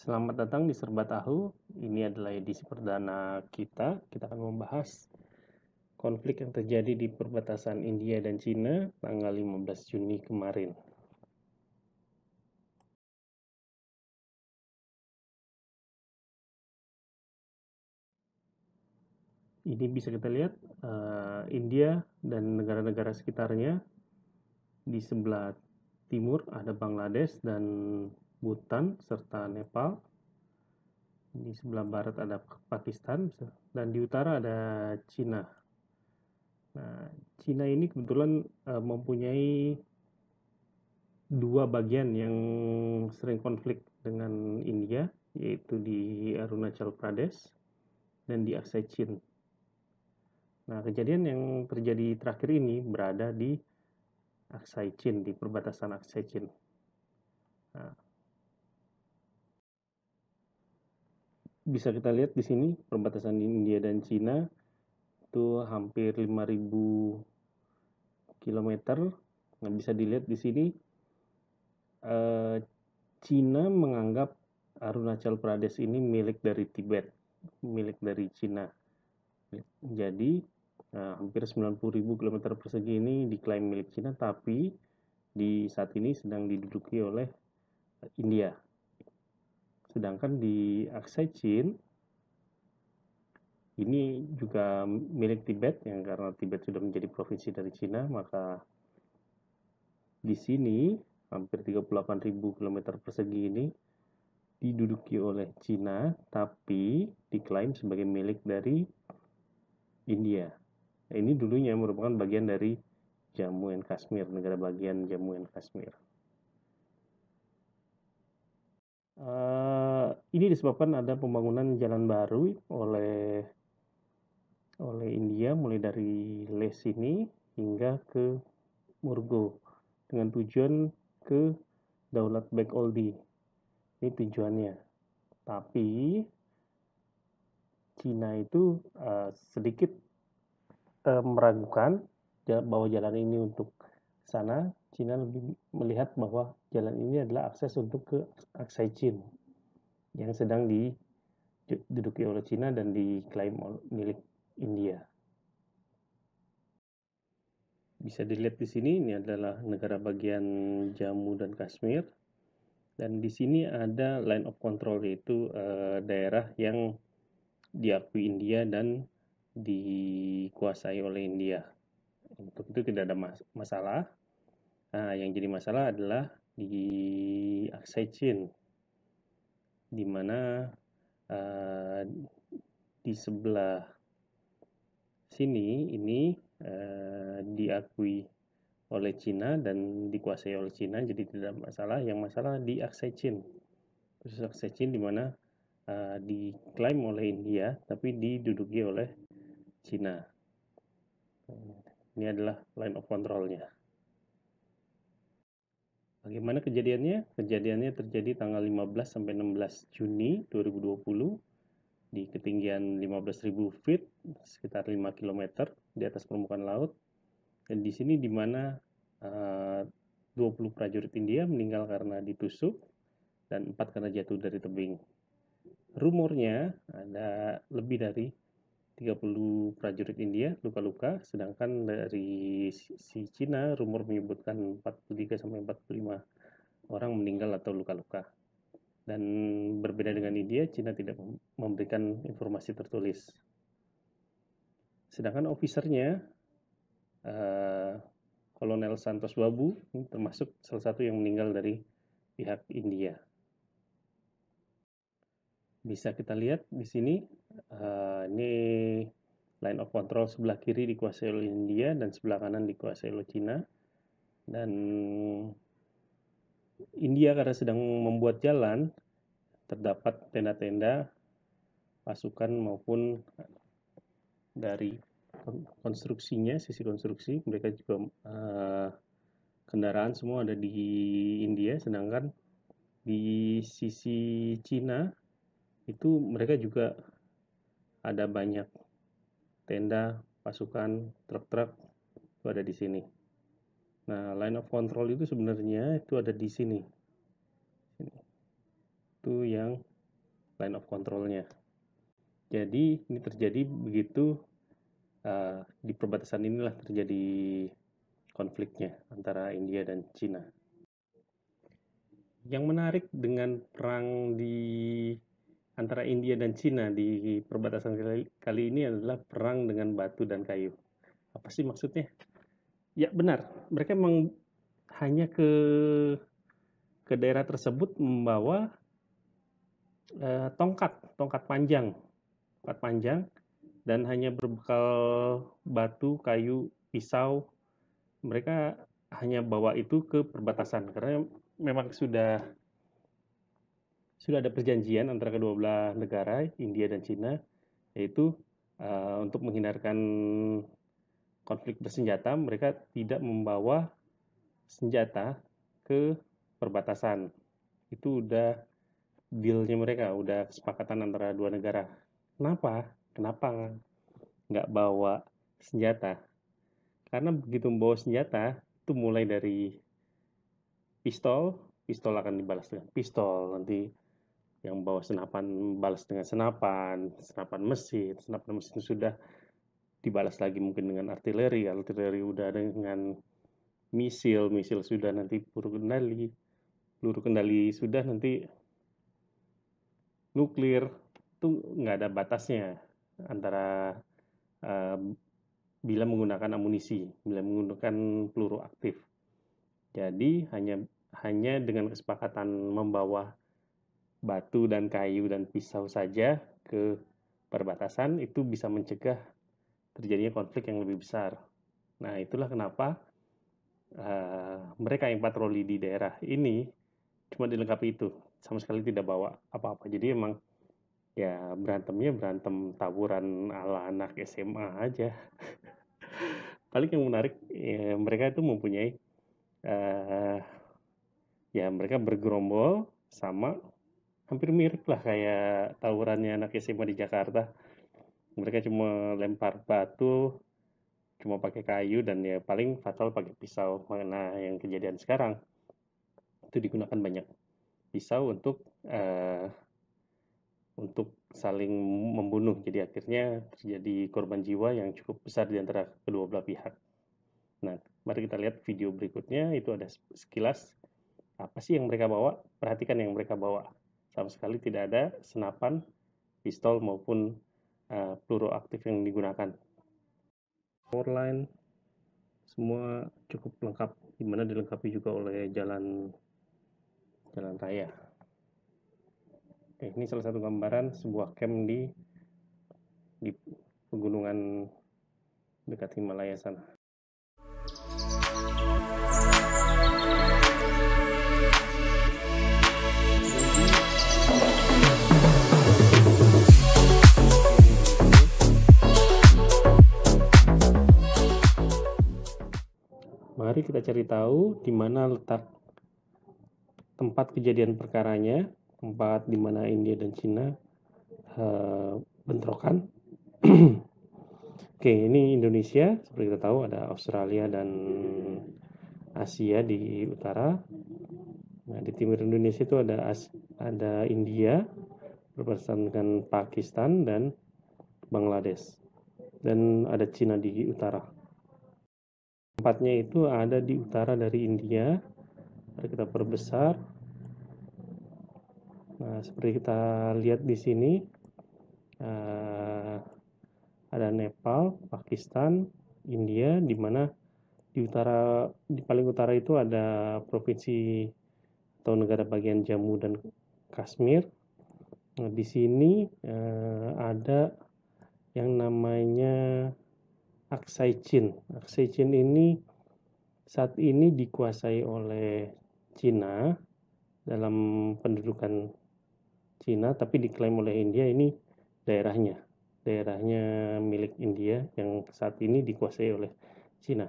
Selamat datang di Serba Tahu. Ini adalah edisi perdana kita. Kita akan membahas konflik yang terjadi di perbatasan India dan Cina tanggal 15 Juni kemarin. Ini bisa kita lihat uh, India dan negara-negara sekitarnya di sebelah timur ada Bangladesh dan Bhutan, serta Nepal. Di sebelah barat ada Pakistan, dan di utara ada Cina. Nah, Cina ini kebetulan uh, mempunyai dua bagian yang sering konflik dengan India, yaitu di Arunachal Pradesh dan di Aceh Chin. Nah, kejadian yang terjadi terakhir ini berada di Aksai Chin, di perbatasan Aksai Chin. Nah, bisa kita lihat di sini perbatasan India dan Cina itu hampir 5000 km. Nah, bisa dilihat di sini eh, Cina menganggap Arunachal Pradesh ini milik dari Tibet, milik dari Cina. Jadi nah, hampir 90.000 km persegi ini diklaim milik Cina, tapi di saat ini sedang diduduki oleh India. Sedangkan di Aksai Chin ini juga milik Tibet yang karena Tibet sudah menjadi provinsi dari Cina, maka di sini hampir 38.000 km persegi ini diduduki oleh Cina tapi diklaim sebagai milik dari India. ini dulunya merupakan bagian dari Jammu and Kashmir, negara bagian Jammu and Kashmir. Uh, Eh, ini disebabkan ada pembangunan jalan baru oleh oleh India mulai dari Leh sini hingga ke Murgo dengan tujuan ke Daulat Beg Oldi. Ini tujuannya. Tapi Cina itu uh, sedikit uh, meragukan bahwa jalan ini untuk sana. Cina lebih melihat bahwa jalan ini adalah akses untuk ke Aksai Chin yang sedang diduduki oleh Cina dan diklaim milik India. Bisa dilihat di sini, ini adalah negara bagian Jammu dan Kashmir. Dan di sini ada line of control, yaitu uh, daerah yang diakui India dan dikuasai oleh India. Untuk itu tidak ada mas masalah. Nah, yang jadi masalah adalah di Aksai Chin di mana uh, di sebelah sini ini uh, diakui oleh Cina dan dikuasai oleh Cina jadi tidak masalah yang masalah di akses Chin khusus akses di mana uh, diklaim oleh India tapi diduduki oleh Cina ini adalah line of controlnya Bagaimana kejadiannya? Kejadiannya terjadi tanggal 15 sampai 16 Juni 2020 di ketinggian 15.000 feet sekitar 5 km di atas permukaan laut. Dan di sini di mana eh, uh, 20 prajurit India meninggal karena ditusuk dan 4 karena jatuh dari tebing. Rumornya ada lebih dari 30 prajurit India luka-luka, sedangkan dari si Cina rumor menyebutkan 43 sampai 45 orang meninggal atau luka-luka. Dan berbeda dengan India, Cina tidak memberikan informasi tertulis. Sedangkan ofisernya, eh, Kolonel Santos Babu, termasuk salah satu yang meninggal dari pihak India bisa kita lihat di sini uh, ini line of control sebelah kiri dikuasai oleh India dan sebelah kanan dikuasai oleh China dan India karena sedang membuat jalan terdapat tenda-tenda pasukan maupun dari konstruksinya sisi konstruksi mereka juga uh, kendaraan semua ada di India sedangkan di sisi Cina itu mereka juga ada banyak tenda, pasukan, truk-truk itu ada di sini. Nah, line of control itu sebenarnya itu ada di sini. Ini. Itu yang line of controlnya. Jadi ini terjadi begitu uh, di perbatasan inilah terjadi konfliknya antara India dan Cina. Yang menarik dengan perang di antara India dan Cina di perbatasan kali, ini adalah perang dengan batu dan kayu. Apa sih maksudnya? Ya benar, mereka memang hanya ke ke daerah tersebut membawa uh, tongkat, tongkat panjang, tongkat panjang dan hanya berbekal batu, kayu, pisau. Mereka hanya bawa itu ke perbatasan karena memang sudah sudah ada perjanjian antara kedua belah negara India dan Cina yaitu uh, untuk menghindarkan konflik bersenjata mereka tidak membawa senjata ke perbatasan itu udah dealnya mereka udah kesepakatan antara dua negara kenapa kenapa nggak bawa senjata karena begitu membawa senjata itu mulai dari pistol pistol akan dibalas dengan pistol nanti yang bawa senapan balas dengan senapan, senapan mesin, senapan mesin sudah dibalas lagi mungkin dengan artileri, artileri udah dengan misil, misil sudah nanti peluru kendali, peluru kendali sudah nanti nuklir itu nggak ada batasnya antara uh, bila menggunakan amunisi, bila menggunakan peluru aktif. Jadi hanya hanya dengan kesepakatan membawa batu dan kayu dan pisau saja ke perbatasan itu bisa mencegah terjadinya konflik yang lebih besar. Nah, itulah kenapa uh, mereka yang patroli di daerah ini cuma dilengkapi itu, sama sekali tidak bawa apa-apa. Jadi emang ya berantemnya berantem taburan ala anak SMA aja. Paling yang menarik ya, mereka itu mempunyai uh, ya mereka bergerombol sama hampir mirip lah kayak tawurannya anak SMA di Jakarta. Mereka cuma lempar batu, cuma pakai kayu dan ya paling fatal pakai pisau. Nah, yang kejadian sekarang itu digunakan banyak pisau untuk uh, untuk saling membunuh. Jadi akhirnya terjadi korban jiwa yang cukup besar di antara kedua belah pihak. Nah, mari kita lihat video berikutnya itu ada sekilas apa sih yang mereka bawa? Perhatikan yang mereka bawa sama sekali tidak ada senapan, pistol maupun uh, peluru aktif yang digunakan. Powerline semua cukup lengkap, dimana dilengkapi juga oleh jalan jalan raya. Oke, ini salah satu gambaran sebuah camp di di pegunungan dekat Himalaya sana. mari kita cari tahu di mana letak tempat kejadian perkaranya, tempat di mana India dan Cina uh, bentrokan. Oke, ini Indonesia, seperti kita tahu ada Australia dan Asia di utara. Nah, di timur Indonesia itu ada As ada India berpasangan dengan Pakistan dan Bangladesh. Dan ada Cina di utara. Tempatnya itu ada di utara dari India. Mari kita perbesar. Nah, seperti kita lihat di sini, uh, ada Nepal, Pakistan, India, di mana di utara, di paling utara itu ada provinsi atau negara bagian Jammu dan Kashmir. Nah, di sini uh, ada yang namanya Aksai Chin. Aksai Chin ini saat ini dikuasai oleh Cina dalam pendudukan Cina tapi diklaim oleh India ini daerahnya. Daerahnya milik India yang saat ini dikuasai oleh Cina.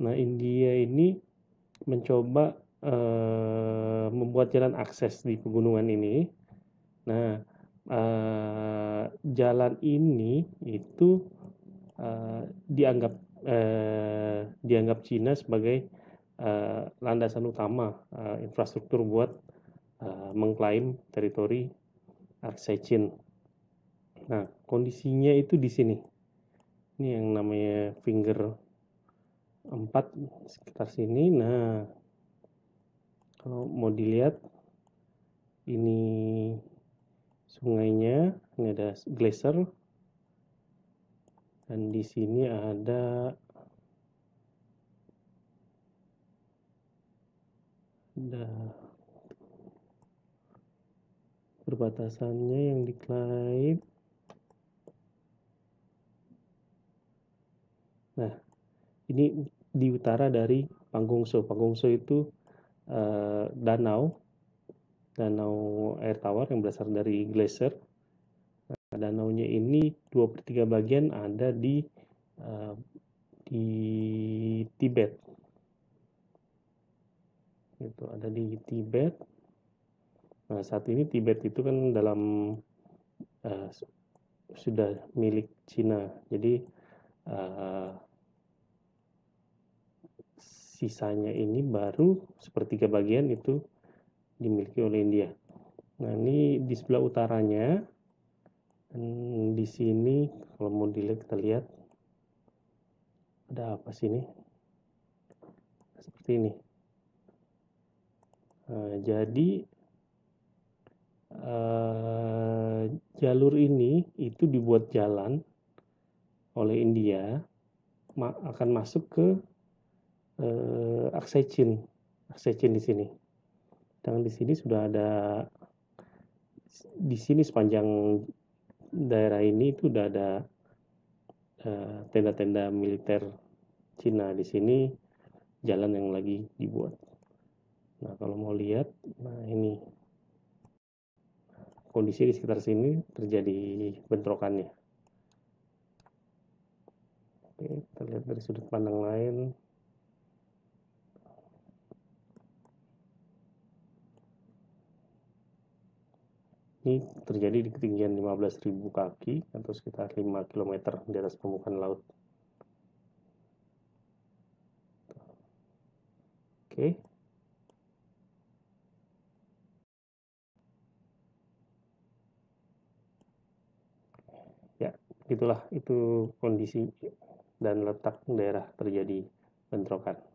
Nah, India ini mencoba uh, membuat jalan akses di pegunungan ini. Nah, uh, jalan ini itu Eh, dianggap eh, dianggap Cina sebagai eh, landasan utama eh, infrastruktur buat eh, mengklaim teritori Arsecin. Nah, kondisinya itu di sini. Ini yang namanya finger 4 sekitar sini. Nah, kalau mau dilihat ini sungainya, ini ada glacier dan di sini ada ada perbatasannya yang diklaim nah ini di utara dari Panggungso Panggungso itu eh, danau danau air tawar yang berasal dari glacier danaunya ini dua per tiga bagian ada di uh, di Tibet itu ada di Tibet nah saat ini Tibet itu kan dalam uh, sudah milik Cina jadi uh, sisanya ini baru sepertiga bagian itu dimiliki oleh India nah ini di sebelah utaranya dan hmm, di sini kalau mau dilihat kita lihat ada apa sini seperti ini nah, jadi uh, jalur ini itu dibuat jalan oleh India ma akan masuk ke uh, aksai Chin aksai di sini dan di sini sudah ada di sini sepanjang daerah ini itu udah ada eh, tenda-tenda uh, militer Cina di sini jalan yang lagi dibuat. Nah kalau mau lihat, nah ini kondisi di sekitar sini terjadi bentrokannya. Oke, kita lihat dari sudut pandang lain. Ini terjadi di ketinggian 15.000 kaki atau sekitar 5 km di atas permukaan laut. Oke. ya itulah itu kondisi dan letak daerah terjadi bentrokan.